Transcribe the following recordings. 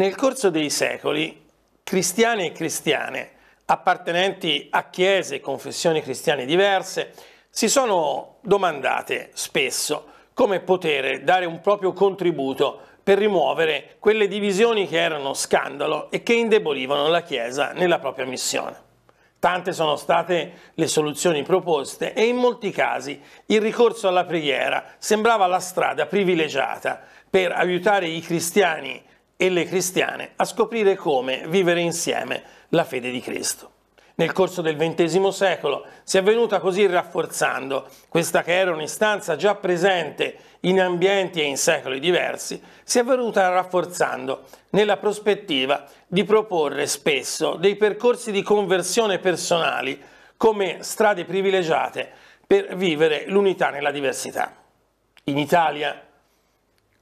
Nel corso dei secoli, cristiani e cristiane, appartenenti a chiese e confessioni cristiane diverse, si sono domandate spesso come poter dare un proprio contributo per rimuovere quelle divisioni che erano scandalo e che indebolivano la Chiesa nella propria missione. Tante sono state le soluzioni proposte e in molti casi il ricorso alla preghiera sembrava la strada privilegiata per aiutare i cristiani e le cristiane a scoprire come vivere insieme la fede di Cristo. Nel corso del XX secolo si è venuta così rafforzando questa che era un'istanza già presente in ambienti e in secoli diversi, si è venuta rafforzando nella prospettiva di proporre spesso dei percorsi di conversione personali come strade privilegiate per vivere l'unità nella diversità. In Italia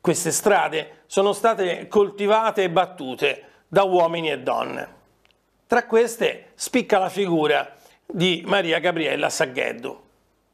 queste strade sono state coltivate e battute da uomini e donne. Tra queste spicca la figura di Maria Gabriella Sagheddu,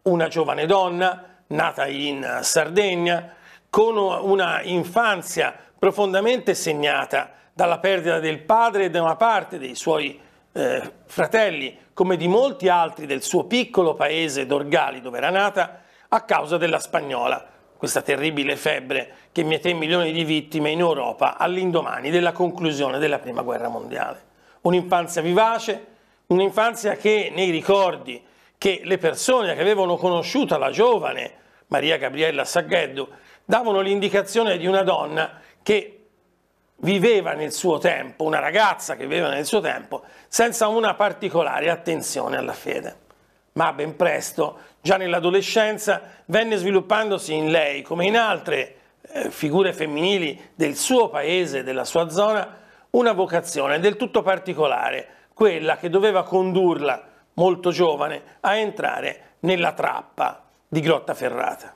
una giovane donna nata in Sardegna con una infanzia profondamente segnata dalla perdita del padre e da una parte dei suoi eh, fratelli, come di molti altri del suo piccolo paese d'Orgali dove era nata, a causa della spagnola, questa terribile febbre che miete milioni di vittime in Europa all'indomani della conclusione della Prima Guerra Mondiale. Un'infanzia vivace, un'infanzia che nei ricordi che le persone che avevano conosciuto la giovane Maria Gabriella Sagheddu davano l'indicazione di una donna che viveva nel suo tempo, una ragazza che viveva nel suo tempo, senza una particolare attenzione alla fede. Ma ben presto già nell'adolescenza, venne sviluppandosi in lei, come in altre eh, figure femminili del suo paese, della sua zona, una vocazione del tutto particolare, quella che doveva condurla, molto giovane, a entrare nella trappa di Grottaferrata.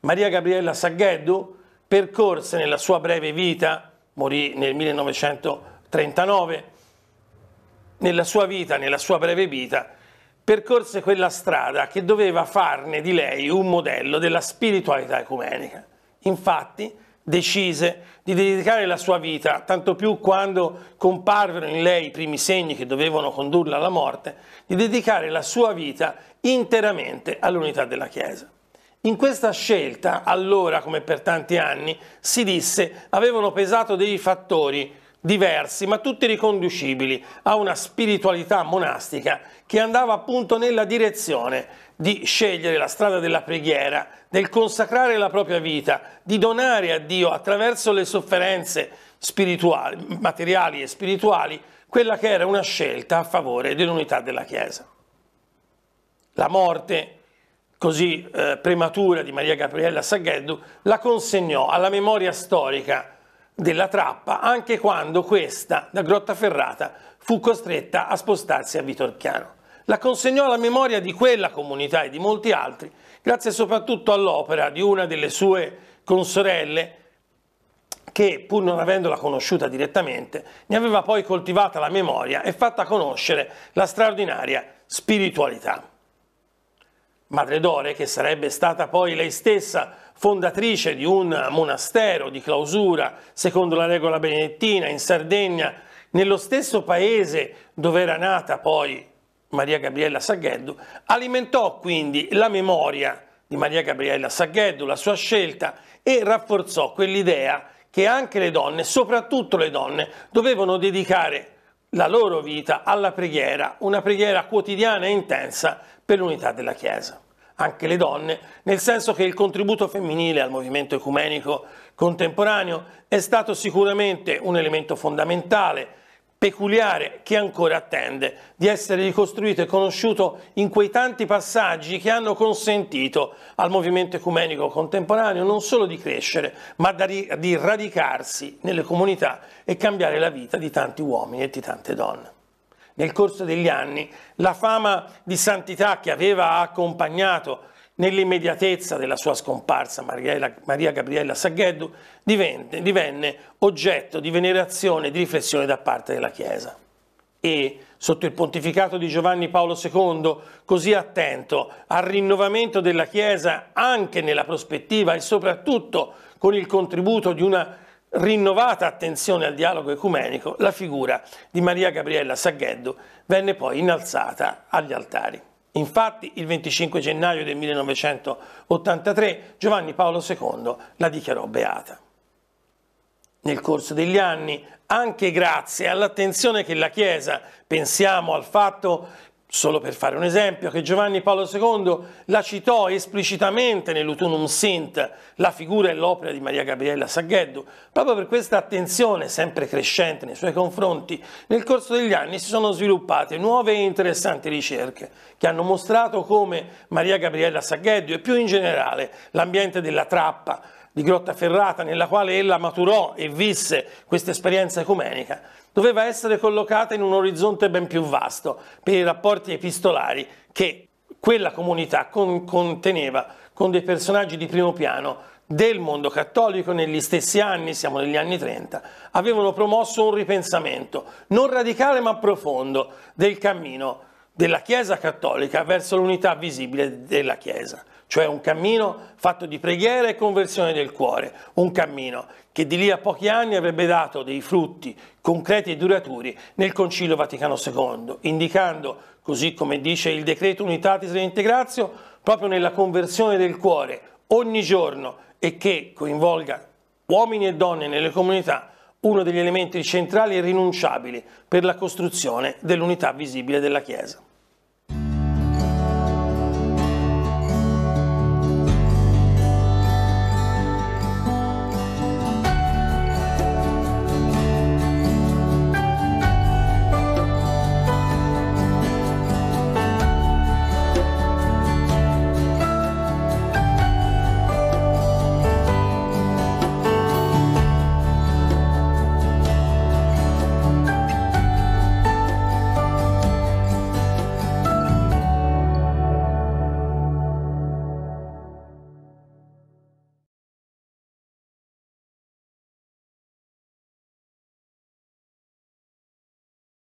Maria Gabriella Sagheddu percorse nella sua breve vita, morì nel 1939, nella sua vita, nella sua breve vita, percorse quella strada che doveva farne di lei un modello della spiritualità ecumenica. Infatti decise di dedicare la sua vita, tanto più quando comparvero in lei i primi segni che dovevano condurla alla morte, di dedicare la sua vita interamente all'unità della Chiesa. In questa scelta, allora come per tanti anni, si disse avevano pesato dei fattori diversi ma tutti riconducibili a una spiritualità monastica che andava appunto nella direzione di scegliere la strada della preghiera, del consacrare la propria vita, di donare a Dio attraverso le sofferenze materiali e spirituali quella che era una scelta a favore dell'unità della Chiesa. La morte così eh, prematura di Maria Gabriella Sagheddu la consegnò alla memoria storica della trappa anche quando questa da Grottaferrata fu costretta a spostarsi a Vitorchiano. La consegnò alla memoria di quella comunità e di molti altri, grazie soprattutto all'opera di una delle sue consorelle, che pur non avendola conosciuta direttamente, ne aveva poi coltivata la memoria e fatta conoscere la straordinaria spiritualità. Madre Dore, che sarebbe stata poi lei stessa fondatrice di un monastero di clausura secondo la regola benedettina in Sardegna, nello stesso paese dove era nata poi Maria Gabriella Sagheddu, alimentò quindi la memoria di Maria Gabriella Sagheddu, la sua scelta e rafforzò quell'idea che anche le donne, soprattutto le donne, dovevano dedicare la loro vita alla preghiera, una preghiera quotidiana e intensa per l'unità della Chiesa anche le donne, nel senso che il contributo femminile al movimento ecumenico contemporaneo è stato sicuramente un elemento fondamentale, peculiare, che ancora attende di essere ricostruito e conosciuto in quei tanti passaggi che hanno consentito al movimento ecumenico contemporaneo non solo di crescere, ma di radicarsi nelle comunità e cambiare la vita di tanti uomini e di tante donne nel corso degli anni la fama di santità che aveva accompagnato nell'immediatezza della sua scomparsa Mariella, Maria Gabriella Sagheddu divenne, divenne oggetto di venerazione e di riflessione da parte della Chiesa. E sotto il pontificato di Giovanni Paolo II, così attento al rinnovamento della Chiesa anche nella prospettiva e soprattutto con il contributo di una rinnovata attenzione al dialogo ecumenico, la figura di Maria Gabriella Sagheddu venne poi innalzata agli altari. Infatti, il 25 gennaio del 1983 Giovanni Paolo II la dichiarò beata. Nel corso degli anni, anche grazie all'attenzione che la Chiesa, pensiamo al fatto Solo per fare un esempio, che Giovanni Paolo II la citò esplicitamente nell'Utunum Sint, la figura e l'opera di Maria Gabriella Sagheddu, proprio per questa attenzione sempre crescente nei suoi confronti, nel corso degli anni si sono sviluppate nuove e interessanti ricerche che hanno mostrato come Maria Gabriella Sagheddu e più in generale l'ambiente della trappa di Grottaferrata nella quale ella maturò e visse questa esperienza ecumenica doveva essere collocata in un orizzonte ben più vasto per i rapporti epistolari che quella comunità con, conteneva con dei personaggi di primo piano del mondo cattolico negli stessi anni, siamo negli anni 30, avevano promosso un ripensamento, non radicale ma profondo, del cammino della Chiesa cattolica verso l'unità visibile della Chiesa, cioè un cammino fatto di preghiera e conversione del cuore, un cammino che di lì a pochi anni avrebbe dato dei frutti concreti e duraturi nel Concilio Vaticano II, indicando, così come dice il decreto Unitatis Reintegratio, proprio nella conversione del cuore ogni giorno e che coinvolga uomini e donne nelle comunità uno degli elementi centrali e rinunciabili per la costruzione dell'unità visibile della Chiesa.